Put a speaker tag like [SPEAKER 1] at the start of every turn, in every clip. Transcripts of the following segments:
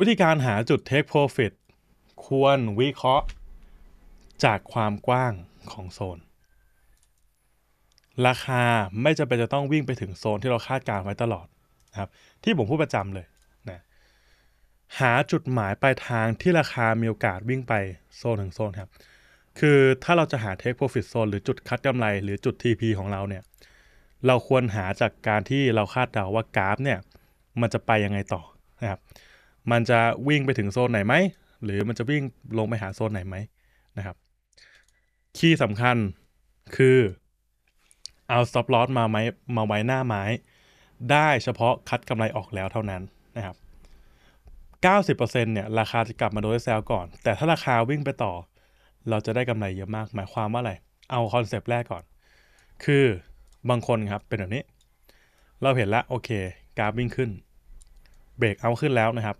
[SPEAKER 1] วิธีการหาจุด take profit ควรวิเคราะห์จากความกว้างของโซน ราคาไม่จำเป็นจะต้องวิ่งไปถึงโซนที่เราคาดการไว้ตลอดนะครับ ที่ผมพูดประจำเลยนะหาจุดหมายปลายทางที่ราคามีโอกาสวิ่งไปโซนถึงโซนครับ คือถ้าเราจะหา take profit zone หรือจุดคัดกำไรหรือจุด TP ของเราเนี่ยเราควรหาจากการที่เราคาดเดาว่ากราฟเนี่ยมันจะไปยังไงต่อนะครับมันจะวิ่งไปถึงโซนไหนไหม หรือมันจะวิ่งลงไปหาโซนไหนไหมนะครับคีย์สำคัญคือเอา stop loss มาไหมมาไว้หน้าไม้ ได้เฉพาะคัดกำไรออกแล้วเท่านั้นนะครับ 90%เนี่ย ราคาจะกลับมาโดยเซลก่อน แต่ถ้าราคาวิ่งไปต่อ เราจะได้กำไรเยอะมาก หมายความว่าอะไร เอาคอนเซปต์แรกก่อน คือบางคนครับเป็นแบบนี้ เราเห็นแล้วโอเคกราฟวิ่งขึ้นเบรกเอาขึ้นแล้วนะครับ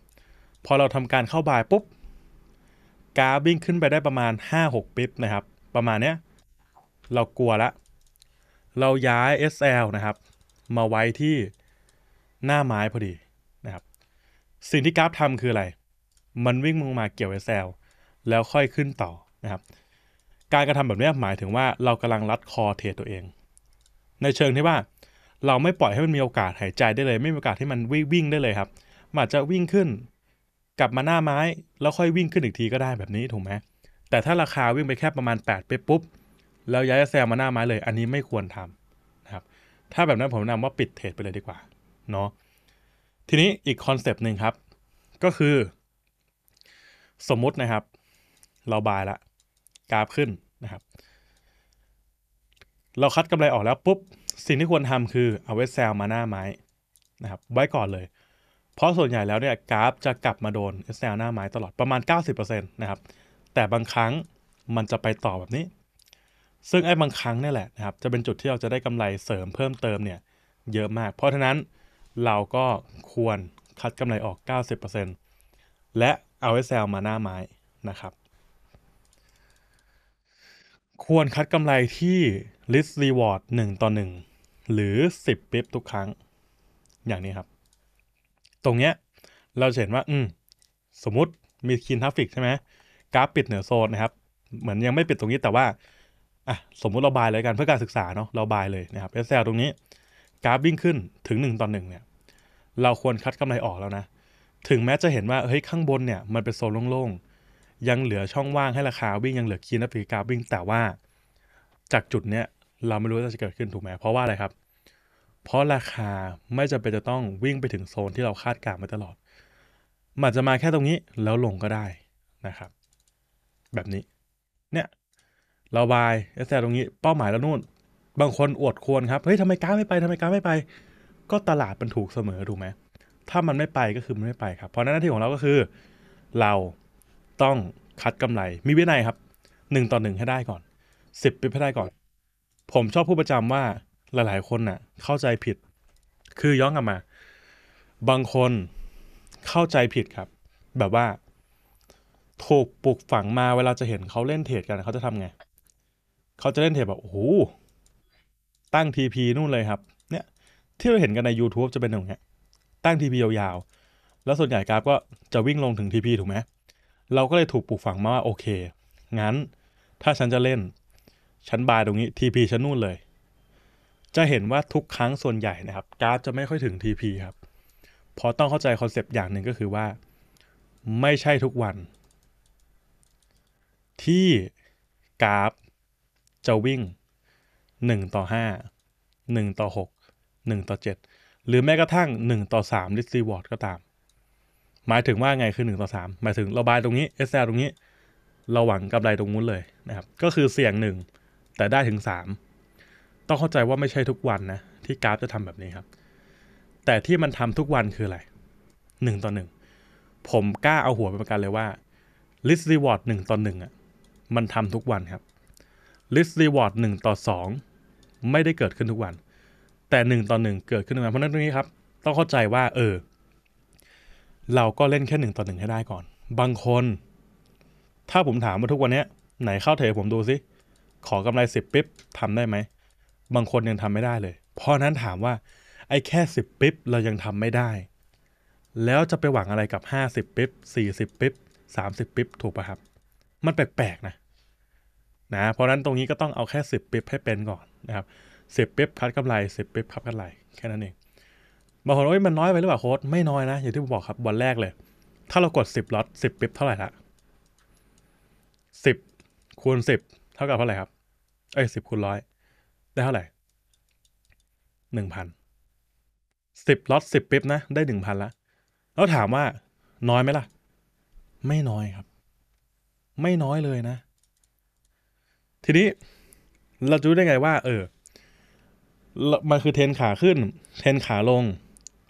[SPEAKER 1] พอเราทำการเข้าบายปุ๊บ กราฟวิ่งขึ้นไปได้ประมาณ 5-6ปิ๊บนะครับ ประมาณเนี้ยเรากลัวละ เราย้าย SL นะครับ มาไว้ที่หน้าไม้พอดีนะครับ สิ่งที่กราฟทำคืออะไร มันวิ่งลงมาเกี่ยว SL แล้วค่อยขึ้นต่อนะครับ การกระทำแบบนี้หมายถึงว่าเรากำลังรัดคอเทรดตัวเอง ในเชิงที่ว่า เราไม่ปล่อยให้มันมีโอกาสหายใจได้เลยไม่มีโอกาสที่มันวิ่งได้เลยครับ มันอาจจะวิ่งขึ้นกลับมาหน้าไม้ แล้วค่อยวิ่งขึ้นอีกทีก็ได้แบบนี้ ถูกไหมแต่ถ้าราคาวิ่งไปแค่ประมาณ8ไปปุ๊บแล้วย้ายแซมมาหน้าไม้เลย อันนี้ไม่ควรทำนะครับถ้าแบบนั้นผมแนะนำว่าปิดเทรดไปเลยดีกว่าเนาะทีนี้อีกคอนเซปต์หนึ่งครับ ก็คือ สมมุตินะครับ เราบายละกราฟขึ้นนะครับ เราคัดกำไรออกแล้วปุ๊บ สิ่งที่ควรทำคือเอาไว้แซลมาหน้าไม้นะครับไว้ก่อนเลยเพราะส่วนใหญ่แล้วเนี่ยกราฟจะกลับมาโดน SL หน้าไม้ตลอดประมาณ 90%นะครับ แต่บางครั้งมันจะไปต่อแบบนี้ ซึ่งไอ้บางครั้งนี่แหละนะครับจะเป็นจุดที่เราจะได้กำไรเสริมเพิ่มเติมเนี่ย เยอะมาก เพราะฉะนั้นเราก็ควรคัดกำไรออก 90%และเอา SL มาหน้าไม้นะครับ ควรคัดกำไรที่ r i s ร reward 1 ต่อ 1 หรือ 10ปิ๊บทุกครั้งอย่างนี้ครับตรงเนี้ยเราเห็นว่าอืมสมมุติมีคีนทราฟิกใช่ไหมกราฟปิดเหนือโซนนะครับ เหมือนยังไม่ปิดตรงนี้แต่ว่าอ่ะสมมุติเราบายเลยกันเพื่อการศึกษาเนาะเราบายเลยนะครับเ SL ตรงนี้ กราฟวิ่งขึ้นถึง 1ต่อนหึ่งเนี่ย เราควรคัดกำไรออกแล้วนะ ถึงแม้จะเห็นว่าเฮ้ยข้างบนเนี่ยมันเป็นโซนโล่งๆ ยังเหลือช่องว่างให้ราคาวิ่งยังเหลือคีนทราฟิกกราฟวิ่งแต่ว่า จากจุดเนี้ยเราไม่รู้ว่าจะเกิดขึ้นถูกไหมเพราะว่าอะไรครับเพราะราคาไม่จำเป็นจะต้องวิ่งไปถึงโซนที่เราคาดการณ์ว้ตลอด มันจะมาแค่ตรงนี้แล้วลงก็ได้นะครับ แบบนี้เนี่ยเราบายเอสแตตรงนี้ เป้าหมายแล้วนู่นบางคนอวดควรครับเฮ้ยทำไมกล้าไม่ไปทำไมกล้าไม่ไป ก็ตลาดมันถูกเสมอถูกไหมถ้ามันไม่ไปก็คือมันไม่ไปครับ เพราะหน้าที่ของเราก็คือเราต้องคัดกำไรมีวินัยครับหนึ่งต่อหนึ่งให้ได้ก่อนสิบปิให้ได้ก่อน ผมชอบพูดประจำว่าหลายหลายคนน่ะเข้าใจผิด คือย้อนกลับมา บางคนเข้าใจผิดครับ แบบว่า ถูกปลูกฝังมาเวลาจะเห็นเขาเล่นเทรดกันเขาจะทำไงเขาจะเล่นเทรดแบบโอ้โหตั้งทีพีนู่นเลยครับเนี่ยที่เราเห็นกันใน YouTube จะเป็นอย่างเงี้ยตั้งทีพียาวๆแล้วส่วนใหญ่กราฟก็จะวิ่งลงถึงทีพีถูกไหมเราก็เลยถูกปลูกฝังมาว่าโอเค งั้นถ้าฉันจะเล่น ฉันบายตรงนี้ทีพีฉันนู่นเลยจะเห็นว่าทุกครั้งส่วนใหญ่นะครับ กราฟจะไม่ค่อยถึง TP ครับเพราะต้องเข้าใจคอนเซปต์อย่างหนึ่งก็คือว่า ไม่ใช่ทุกวัน ที่กราฟ จะวิ่ง 1 ต่อ 5 1 ต่อ 6 1 ต่อ 7 หรือแม้กระทั่ง 1 ต่อ3ลิสซีวอร์ดก็ตาม หมายถึงว่าไงคือ 1 ต่อ 3 หมายถึงเราบายตรงนี้ SL ตรงนี้เราหวังกำไรตรงนู้นเลยนะครับก็คือเสี่ยง 1 แต่ได้ถึง 3ต้องเข้าใจว่าไม่ใช่ทุกวันนะ ที่กราฟจะทำแบบนี้ครับ แต่ที่มันทำทุกวันคืออะไรหนึ่งต่อหนึ่งผมกล้าเอาหัวไปประกันเลยว่า list reward หนึ่งต่อหนึ่งอ่ะมันทำทุกวันครับ list reward หนึ่งต่อสองไม่ได้เกิดขึ้นทุกวัน แต่หนึ่งต่อหนึ่งเกิดขึ้นทุกวันเพราะนั้นตรงนี้ครับ ต้องเข้าใจว่าเออเราก็เล่นแค่หนึ่งต่อหนึ่งให้ได้ก่อน บางคน ถ้าผมถามว่าทุกวันนี้ไหนเข้าเทรผมดูซิขอกำไรสิบปิ๊บทำได้ไหมบางคนยังทำไม่ได้เลย เพราะนั้นถามว่า ไอ้แค่สิบปิ๊บเรายังทำไม่ได้ แล้วจะไปหวังอะไรกับห้าสิบปิ๊บสี่สิบปิ๊บสามสิบปิ๊บถูกป่ะครับ มันแปลกๆนะนะ เพราะนั้นตรงนี้ก็ต้องเอาแค่สิบปิ๊บให้เป็นก่อนนะครับสิบปิ๊บคัดกำไรสิบปิ๊บคับกำไร แค่นั้นเองบางคนว่ามันน้อยไปหรือเปล่าโค้ดไม่น้อยนะ อย่างที่ผมบอกครับวันแรกเลย ถ้าเรากดสิบล็อตสิบปิ๊บเท่าไหร่ละสิบคูณสิบเท่ากับเท่าไหร่ครับเอ้ยสิบคูณร้อยได้เท่าไหร่หนึ่งพันสิบล็อตสิบปิ๊บนะได้หนึ่งพันละแล้วถามว่าน้อยไหมล่ะ ไม่น้อยครับ ไม่น้อยเลยนะ ทีนี้เราจะรู้ได้ไงว่า เออ มันคือเทนขาขึ้น เทนขาลง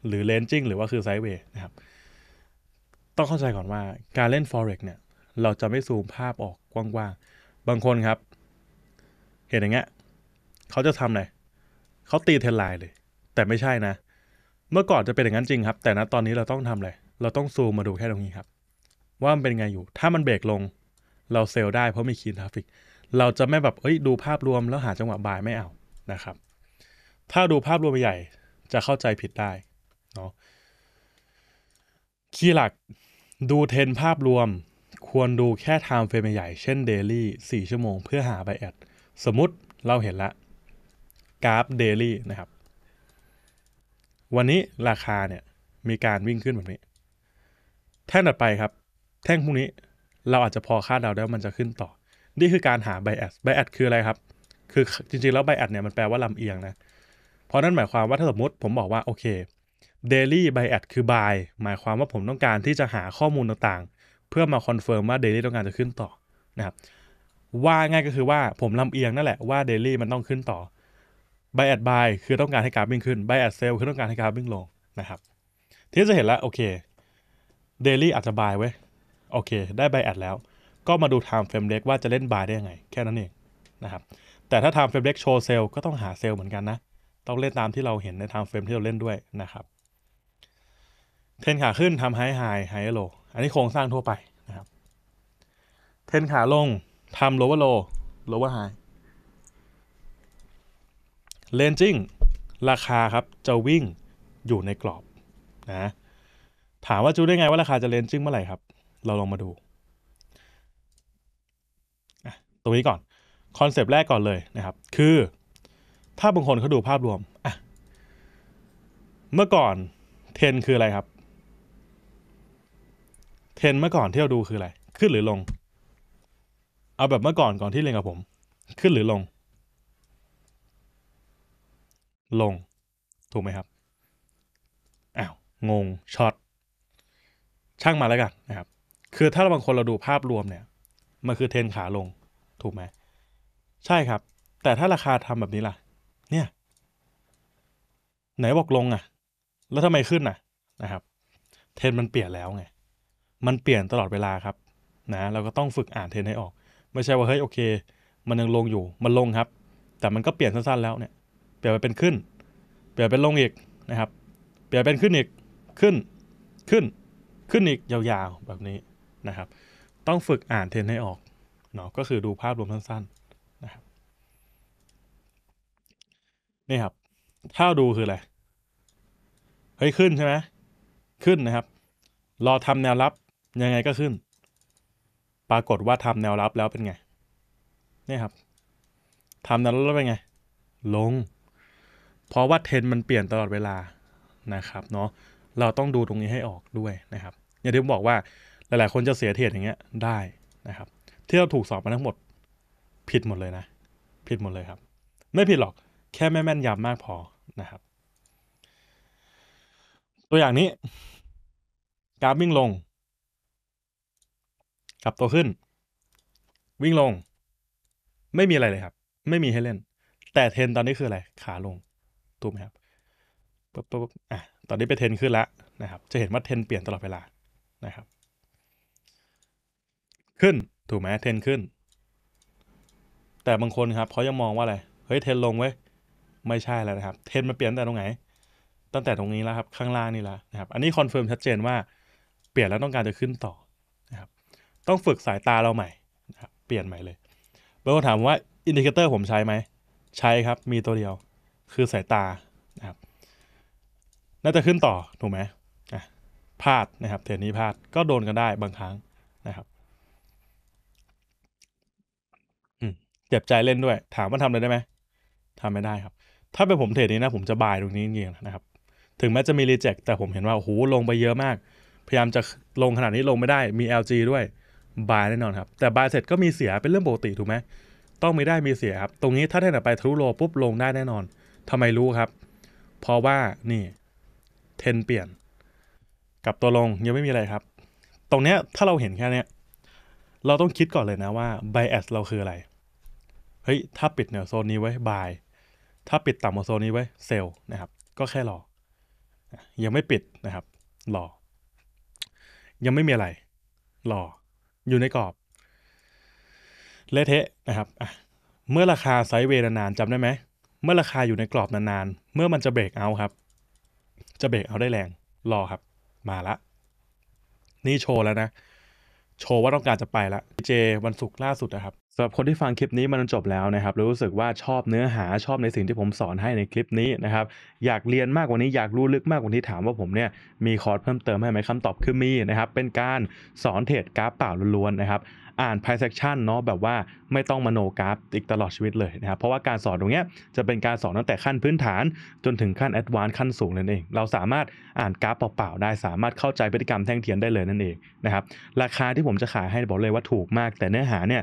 [SPEAKER 1] หรือเลนจิ้งหรือว่าคือไซด์เวย์นะครับ ต้องเข้าใจก่อนว่าการเล่น forex เนี่ย เราจะไม่ซูมภาพออกกว้างๆ บางคนครับ เห็นอย่างเงี้ยเขาจะทำไงเขาตีเทนไลน์เลย แต่ไม่ใช่นะ เมื่อก่อนจะเป็นอย่างนั้นจริงครับ แต่ณตอนนี้เราต้องทำอะไร เราต้องซูมมาดูแค่ตรงนี้ครับ ว่ามันเป็นไงอยู่ ถ้ามันเบรกลง เราเซลได้เพราะมีคีนทราฟิก เราจะไม่แบบ เอ้ยดูภาพรวมแล้วหาจังหวะบายไม่เอา นะครับ ถ้าดูภาพรวมใหญ่ จะเข้าใจผิดได้ เนาะคีย์หลักดูเทนภาพรวม ควรดูแค่ไทม์เฟรมใหญ่ เช่นเดลี่4ชั่วโมง เพื่อหาไบแอดสมมติเราเห็นละกราฟเดลี่นะครับ วันนี้ราคาเนี่ยมีการวิ่งขึ้นแบบนี้ แท่งต่อไปครับ แท่งพวกนี้เราอาจจะพอคาดเดาได้ว่ามันจะขึ้นต่อ นี่คือการหาไบแอดไบแอดคืออะไรครับ คือจริงๆ แล้วไบแอดเนี่ยมันแปลว่าลำเอียงนะ เพราะนั่นหมายความว่าถ้าสมมติผมบอกว่าโอเคเดลี่ไบแอดคือบายหมายความว่าผมต้องการที่จะหาข้อมูลต่างๆ เพื่อมาคอนเฟิร์มว่าเดลี่ต้องการจะขึ้นต่อนะครับ ว่าง่ายก็คือว่าผมลำเอียงนั่นแหละว่าเดลี่มันต้องขึ้นต่อ buy at buy คือต้องการให้กราฟวิ่งขึ้น buy at sell คือต้องการให้กราฟวิ่งลงนะครับทีนี้จะเห็นแล้วโอเค daily อาจจะ buy ไว้โอเคได้ buy at แล้ว ก็มาดู time frame leg ว่าจะเล่น buy ได้ยังไง แค่นั้นเองนะครับแต่ถ้า time frame leg โชว์ sell ก็ต้องหา sell เหมือนกันนะ ต้องเล่นตามที่เราเห็นใน time frame ที่เราเล่นด้วยนะครับ เทนขาขึ้นทำไฮไฮไฮโลอันนี้โครงสร้างทั่วไปนะครับเทนขาลงทำโลว์โลโลว์ไฮเลนจิ้งราคาครับจะวิ่งอยู่ในกรอบนะถามว่าจูได้ไงว่าราคาจะเลนจิ้งเมื่อไหร่ครับ เราลองมาดูตรงนี้ก่อนคอนเซปต์แรกก่อนเลยนะครับ คือถ้าบางคนเขาดูภาพรวมเมื่อก่อนเทนคืออะไรครับเทนเมื่อก่อนที่เราดูคืออะไร ขึ้นหรือลง เอาแบบเมื่อก่อนก่อนที่เรียนกับผม ขึ้นหรือลงลงถูกไหมครับอ้าวงงช็อตช่างมาแล้วกันนะครับคือถ้าบางคนเราดูภาพรวมเนี่ย มันคือเทนขาลงถูกไหมใช่ครับ แต่ถ้าราคาทำแบบนี้ล่ะ เนี่ยไหนบอกลงอะ่ะแล้วทำไมขึ้นน่ะนะครับ เทนมันเปลี่ยนแล้วไงมันเปลี่ยนตลอดเวลาครับนะเราก็ต้องฝึกอ่านเทนให้ออก ไม่ใช่ว่าเฮ้ยโอเคมันยังลงอยู่มันลงครับ แต่มันก็เปลี่ยนสั้นๆแล้วเนี่ยลี่ยนไปเป็นขึ้น เปลี่ยนเป็นลงอีกนะครับ เปลี่ยนเป็นขึ้นอีก ขึ้น ขึ้น ขึ้นอีกยาวๆแบบนี้นะครับ ต้องฝึกอ่านเทรนให้ออก เนาะก็คือดูภาพรวมสั้นๆนะครับ นี่ครับ ถ้าดูคืออะไร เฮ้ยขึ้นใช่ไหมขึ้นนะครับ รอทำแนวรับยังไงก็ขึ้น ปรากฏว่าทำแนวรับแล้วเป็นไงนี่ครับทำแนวรับแล้วเป็นไง ลงเพราะว่าเทรนมันเปลี่ยนตลอดเวลานะครับเนาะเราต้องดูตรงนี้ให้ออกด้วยนะครับอย่างที่ผมบอกว่าหลายๆ คนจะเสียเทรดอย่างเงี้ยได้นะครับที่เราถูกสอบมาทั้งหมด ผิดหมดเลยนะ ผิดหมดเลยครับไม่ผิดหรอกแค่ไม่แม่นยำมากพอนะครับ ตัวอย่างนี้การวิ่งลง กลับตัวขึ้น วิ่งลง ไม่มีอะไรเลยครับ ไม่มีให้เล่นแต่เทรนตอนนี้คืออะไรขาลงถูกไหมครับปุ๊บปุ๊บอ่ะตอนนี้ไปเทนขึ้นแล้วนะครับจะเห็นว่าเทนเปลี่ยนตลอดเวลานะครับ ขึ้นถูกไหมเทนขึ้น แต่บางคนครับเขายังมองว่าอะไรเฮ้ยเทนลงเว้ยไม่ใช่แล้วนะครับ เทนมันเปลี่ยนแต่ตรงไหนตั้งแต่ตรงนี้แล้วครับข้างล่างนี่แล้วนะครับอันนี้คอนเฟิร์มชัดเจนว่า เปลี่ยนแล้วต้องการจะขึ้นต่อนะครับ ต้องฝึกสายตาเราใหม่นะครับเปลี่ยนใหม่เลยบางคนถามว่าอินดิเคเตอร์ผมใช้ไหม ใช้ครับมีตัวเดียวคือสายตานะครับน่าจะขึ้นต่อ ถูกไหม พลาดนะครับเทนนี้พลาด ก็โดนกันได้บางครั้งนะครับเจ็บใจเล่นด้วย ถามว่าทำอะไรได้ไหมทำไม่ได้ครับ ถ้าเป็นผมเทรดนี้นะ ผมจะบายตรงนี้จริงๆนะครับ ถึงแม้จะมีรีเจ็คแต่ผมเห็นว่า โอ้โห ลงไปเยอะมาก พยายามจะลงขนาดนี้ลงไม่ได้ มี LG ด้วย บายแน่นอนครับ แต่บายเสร็จก็มีเสีย เป็นเรื่องปกติถูกไหม ต้องมีได้มีเสียครับ ตรงนี้ถ้าเทรดไปทะลุโลปุ๊บ ลงได้แน่นอนทำไมรู้ครับ เพราะว่านี่เทน เปลี่ยนกับตัวลงยังไม่มีอะไรครับ ตรงเนี้ยถ้าเราเห็นแค่เนี้ยเราต้องคิดก่อนเลยนะว่า bias เราคืออะไร เฮ้ย ถ้าปิดเหนือโซนนี้ไว้บายถ้าปิดต่ำกว่าโซนนี้ไว้เซลนะครับ ก็แค่รอยังไม่ปิดนะครับรอยังไม่มีอะไรรออยู่ในกรอบเละเทะนะครับเมื่อราคาไซด์เวย์นานๆจำได้ไหมเมื่อราคาอยู่ในกรอบนานๆ เมื่อมันจะเบรกเอาครับ จะเบรกเอาได้แรง รอครับ มาละ นี่โชว์แล้วนะ โชว์ว่าต้องการจะไปละเจวันศุกร์ล่าสุดนะครับสำหรับคนที่ฟังคลิปนี้มันจบแล้วนะครับ รู้สึกว่าชอบเนื้อหาชอบในสิ่งที่ผมสอนให้ในคลิปนี้นะครับ อยากเรียนมากกว่านี้อยากรู้ลึกมากกว่านี้ถามว่าผมเนี่ยมีคอร์สเพิ่มเติมให้ไหมคำตอบคือมีนะครับ เป็นการสอน เทรดกราฟเปล่าล้วนๆนะครับอ่าน Pysection เนาะแบบว่าไม่ต้องมโนกราฟอีกตลอดชีวิตเลยนะครับเพราะว่าการสอนตรงนี้จะเป็นการสอนตั้งแต่ขั้นพื้นฐานจนถึงขั้นแอดวานซ์ขั้นสูงนั่นเอง เราสามารถอ่านกราฟเปล่า ๆ ได้สามารถเข้าใจพฤติกรรมแท่งเทียนได้เลยนั่นเองนะครับราคาที่ผมจะขายให้บอกเลยว่าถูกมากแต่เนื้อหาเนี่ย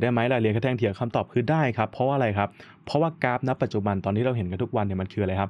[SPEAKER 1] รได้ไหมล่ะเรียนกระแทงเถียงคำตอบคือได้ครับเพราะว่าอะไรครับ เพราะว่ากราฟณปัจจุบันตอนที่เราเห็นกันทุกวันเนี่ยมันคืออะไรครับ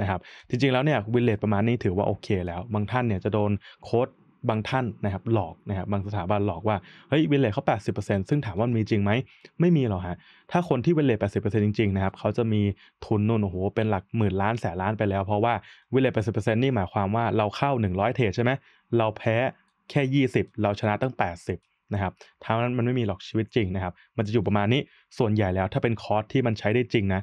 [SPEAKER 1] นะครับจริงๆแล้วเนี่ยวินเลตประมาณนี้ถือว่าโอเคแล้ว บางท่านเนี่ยจะโดนโค้ดบางท่านนะครับหลอกนะครับบางสถาบันหลอกว่าเฮ้ยวินเลตเขา80%ซึ่งถามว่ามีจริงไหมไม่มีหรอกฮะถ้าคนที่วินเลต80%จริงๆนะครับเขาจะมีทุนนู่นโอ้โหเป็นหลักหมื่นล้านแสนล้านไปแล้ว เพราะว่าวินเลต80%นี่หมายความว่าเราเข้า 100เทรดใช่ไหมเราแพ้แค่ 20 เราชนะตั้ง 80 นะครับทั้งนั้นมันไม่มีหรอกชีวิตจริงนะครับมันจะอยู่ประมาณนี้ส่วนใหญ่แล้วถ้าเป็นคอร์สที่มันใช้ได้จริงนะ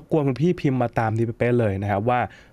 [SPEAKER 1] บบกวนคุณพี่พิมพ์มาตามทีเป๊ะเลยนะครับว่า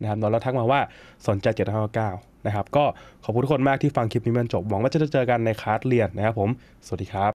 [SPEAKER 1] นะครับแล้วทักมาว่า สนใจ759นะครับก็ขอบคุณทุกคนมากที่ฟังคลิปนี้มันจบ หวังว่าจะเจอกันในคลาสเรียนนะครับผม สวัสดีครับ